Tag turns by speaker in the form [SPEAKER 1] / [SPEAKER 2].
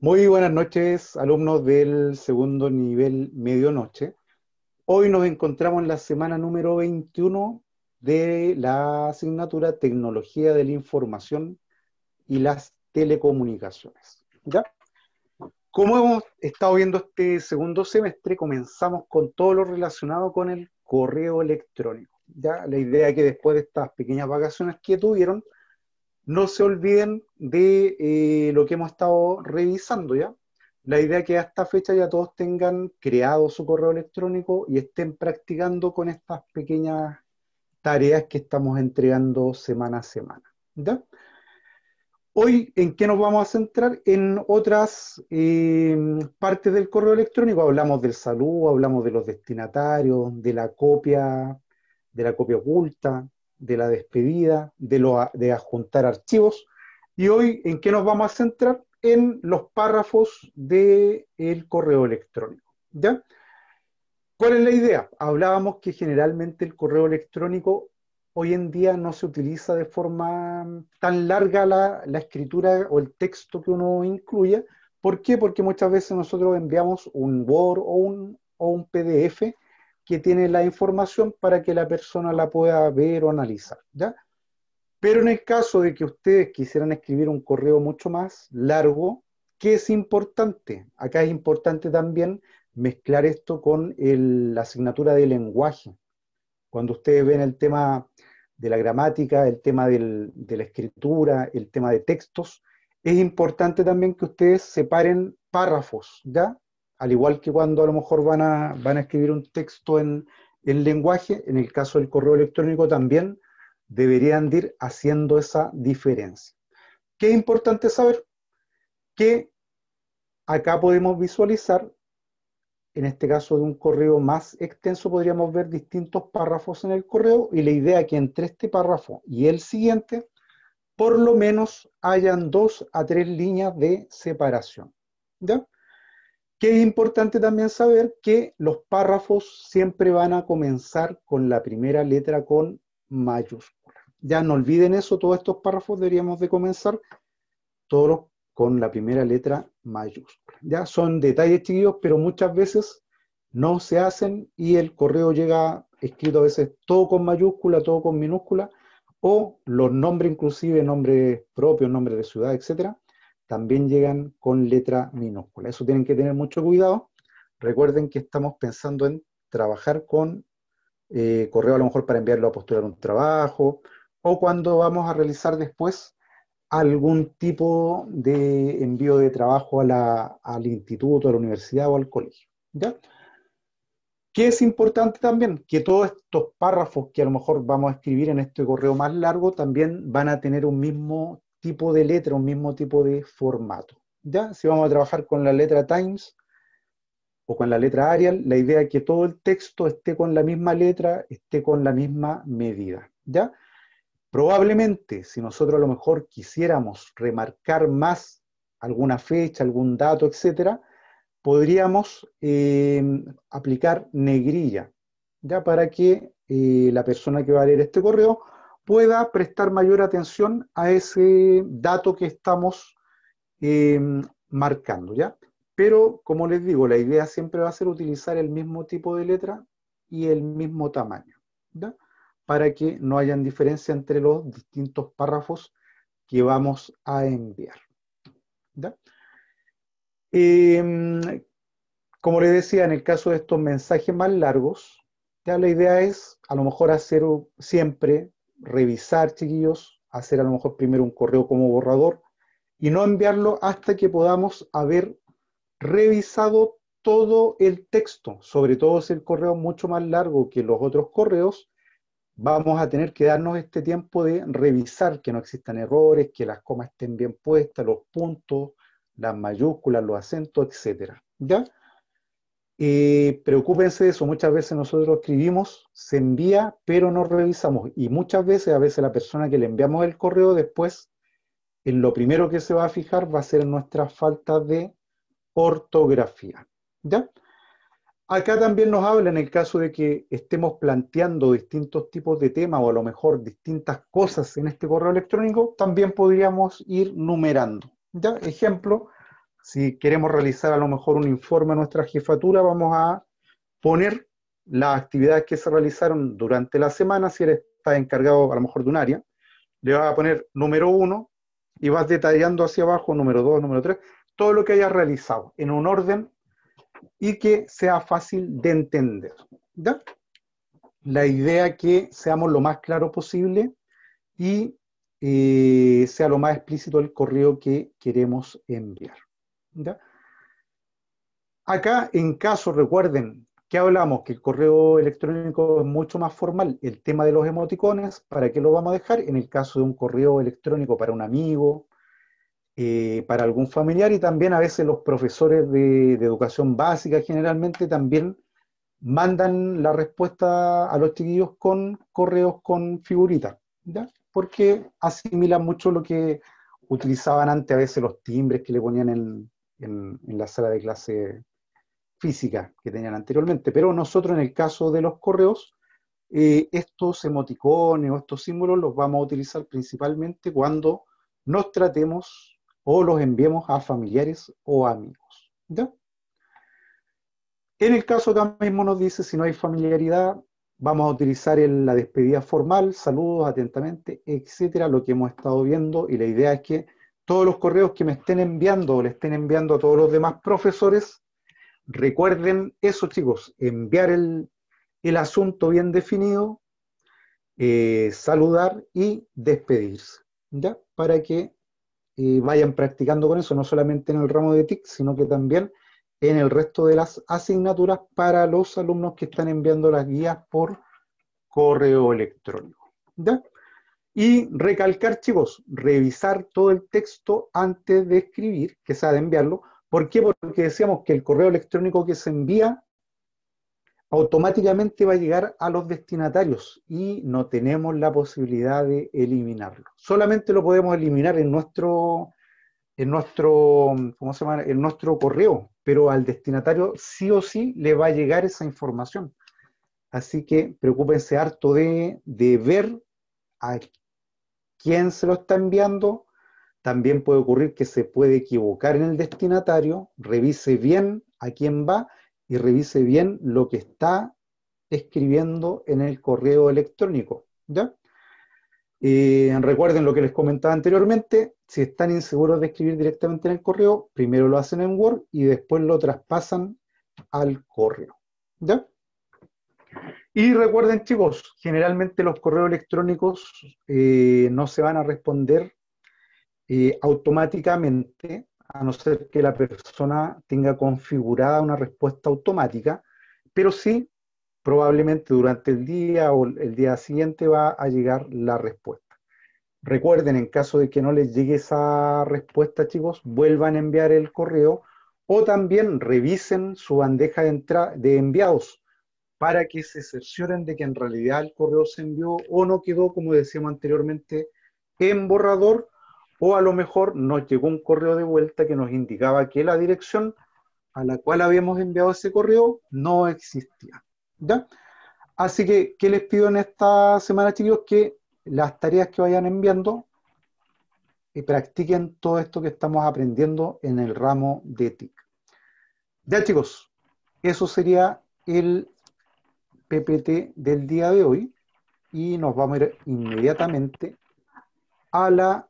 [SPEAKER 1] Muy buenas noches, alumnos del segundo nivel medianoche. Hoy nos encontramos en la semana número 21 de la asignatura Tecnología de la Información y las Telecomunicaciones. ¿Ya? Como hemos estado viendo este segundo semestre, comenzamos con todo lo relacionado con el correo electrónico. ¿ya? La idea es que después de estas pequeñas vacaciones que tuvieron, no se olviden de eh, lo que hemos estado revisando ya. La idea es que esta fecha ya todos tengan creado su correo electrónico y estén practicando con estas pequeñas tareas que estamos entregando semana a semana. Hoy, ¿en qué nos vamos a centrar? En otras em, partes del correo electrónico. Hablamos del saludo, hablamos de los destinatarios, de la copia, de la copia oculta, de la despedida, de, lo, de adjuntar archivos. Y hoy, ¿en qué nos vamos a centrar? En los párrafos del el correo electrónico. ¿Ya? ¿Cuál es la idea? Hablábamos que generalmente el correo electrónico hoy en día no se utiliza de forma mm, tan larga la, escritura o el texto que uno incluya. ¿Por qué? Porque muchas veces nosotros enviamos un Word o o un PDF que tiene la información para que la persona la pueda ver o analizar, ¿ya? Pero en el caso de que ustedes quisieran escribir un correo mucho más largo, ¿qué es importante? Acá es importante también mezclar esto con la asignatura de lenguaje. Cuando ustedes ven el tema de la gramática, el tema de la escritura, el tema de textos, es importante también que ustedes separen párrafos, ¿ya? al igual que cuando a lo mejor van a, van a escribir un texto en, en lenguaje, en el caso del correo electrónico también deberían ir haciendo esa diferencia. ¿Qué es importante saber? Que acá podemos visualizar, en este caso de un correo más extenso, podríamos ver distintos párrafos en el correo y la idea es que entre este párrafo y el siguiente, por lo menos hayan dos a tres líneas de separación. ¿Ya? que es importante también saber que los párrafos siempre van a comenzar con la primera letra con mayúscula. Ya no olviden eso, todos estos párrafos deberíamos de comenzar todos con la primera letra mayúscula. Ya son detalles chiquillos, pero muchas veces no se hacen y el correo llega escrito a veces todo con mayúscula, todo con minúscula, o los nombres inclusive, nombres propios, nombres de ciudad, etcétera, también llegan con letra minúscula. Eso tienen que tener mucho cuidado. Recuerden que estamos pensando en trabajar con eh, correo a lo mejor para enviarlo a postular un trabajo o cuando vamos a realizar después algún tipo de envío de trabajo al instituto, a la universidad o al colegio. ¿ya? Que es importante también que todos estos párrafos que a lo mejor vamos a escribir en este correo más largo también van a tener un mismo tipo de letra, un mismo tipo de formato. ¿ya? Si vamos a trabajar con la letra Times o con la letra Arial, la idea es que todo el texto esté con la misma letra, esté con la misma medida. ¿ya? Probablemente, si nosotros a lo mejor quisiéramos remarcar más alguna fecha, algún dato, etcétera, podríamos eh, aplicar negrilla, ya para que eh, la persona que va a leer este correo pueda prestar mayor atención a ese dato que estamos em, marcando, ¿ya? Pero, como les digo, la idea siempre va a ser utilizar el mismo tipo de letra y el mismo tamaño, ¿ya? Para que no haya diferencia entre los distintos párrafos que vamos a enviar. Em, como les decía, en el caso de estos mensajes más largos, ya la idea es a lo mejor hacer siempre revisar, chiquillos, hacer a lo mejor primero un correo como borrador y no enviarlo hasta que podamos haber revisado todo el texto, sobre todo si el correo es mucho más largo que los otros correos, vamos a tener que darnos este tiempo de revisar que no existan errores, que las comas estén bien puestas, los puntos, las mayúsculas, los acentos, etcétera, ¿Ya? Y eh, preocúpense de eso, muchas veces nosotros escribimos, se envía, pero no revisamos. Y muchas veces, a veces la persona que le enviamos el correo después, en lo primero que se va a fijar va a ser nuestra falta de ortografía. ¿Ya? Acá también nos habla en el caso de que estemos planteando distintos tipos de temas o a lo mejor distintas cosas en este correo electrónico, también podríamos ir numerando. ¿Ya? Ejemplo, si queremos realizar a lo mejor un informe a nuestra jefatura, vamos a poner las actividades que se realizaron durante la semana, si eres está encargado a lo mejor de un área, le vas a poner número uno y vas detallando hacia abajo, número dos, número tres, todo lo que hayas realizado en un orden y que sea fácil de entender. La idea que seamos lo más claro posible y eh, sea lo más explícito el correo que queremos enviar. Acá, en caso, recuerden que hablamos que el correo electrónico es mucho más formal, el tema de los emoticones, ¿para qué lo vamos a dejar? En el caso de un correo electrónico para un amigo, eh, para algún familiar y también a veces los profesores de, educación básica generalmente también mandan la respuesta a los chiquillos con correos con figuritas, porque asimilan mucho lo que utilizaban antes a veces los timbres que le ponían en, en, la sala de clase física que tenían anteriormente. Pero nosotros en el caso de los correos, eh, estos emoticones o estos símbolos los vamos a utilizar principalmente cuando nos tratemos o los enviemos a familiares o amigos. ¿ya? En el caso acá mismo nos dice, si no hay familiaridad, vamos a utilizar la despedida formal, saludos atentamente, etcétera, lo que hemos estado viendo, y la idea es que todos los correos que me estén enviando o le estén enviando a todos los demás profesores, recuerden eso, chicos, enviar el, asunto bien definido, eh, saludar y despedirse, ¿ya? Para que eh, vayan practicando con eso, no solamente en el ramo de TIC, sino que también en el resto de las asignaturas para los alumnos que están enviando las guías por correo electrónico. ¿Ya? Y recalcar, chicos, revisar todo el texto antes de escribir, que sea de enviarlo. ¿Por qué? Porque decíamos que el correo electrónico que se envía automáticamente va a llegar a los destinatarios y no tenemos la posibilidad de eliminarlo. Solamente lo podemos eliminar en nuestro, en nuestro, ¿cómo se llama? En nuestro correo, pero al destinatario sí o sí le va a llegar esa información. Así que preocúpense harto de, de ver a quién se lo está enviando. También puede ocurrir que se puede equivocar en el destinatario, revise bien a quién va y revise bien lo que está escribiendo en el correo electrónico. ¿ya? recuerden lo que les comentaba anteriormente, si están inseguros de escribir directamente en el correo, primero lo hacen en Word y después lo traspasan al correo. ¿ya? Y recuerden chicos, generalmente los correos electrónicos eh, no se van a responder eh, automáticamente, a no ser que la persona tenga configurada una respuesta automática, pero sí, probablemente durante el día o el día siguiente va a llegar la respuesta. Recuerden, en caso de que no les llegue esa respuesta, chicos, vuelvan a enviar el correo o también revisen su bandeja de, de enviados para que se cercioren de que en realidad el correo se envió o no quedó, como decíamos anteriormente, en borrador, o a lo mejor nos llegó un correo de vuelta que nos indicaba que la dirección a la cual habíamos enviado ese correo no existía. ¿ya? Así que, ¿qué les pido en esta semana, chicos? Que las tareas que vayan enviando y eh, practiquen todo esto que estamos aprendiendo en el ramo de TIC. Ya, chicos, eso sería el PPT del día de hoy y nos vamos a ir inmediatamente a la